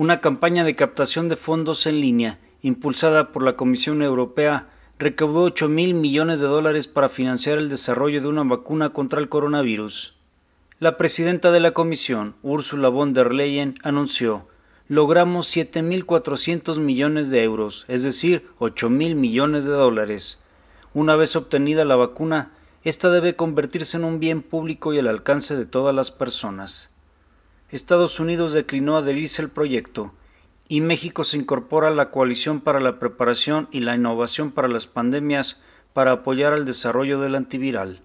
una campaña de captación de fondos en línea impulsada por la Comisión Europea recaudó 8 mil millones de dólares para financiar el desarrollo de una vacuna contra el coronavirus. La presidenta de la Comisión, Ursula von der Leyen, anunció logramos 7.400 millones de euros, es decir, 8.000 millones de dólares. Una vez obtenida la vacuna, esta debe convertirse en un bien público y al alcance de todas las personas. Estados Unidos declinó adherirse al proyecto y México se incorpora a la Coalición para la Preparación y la Innovación para las Pandemias para apoyar el desarrollo del antiviral.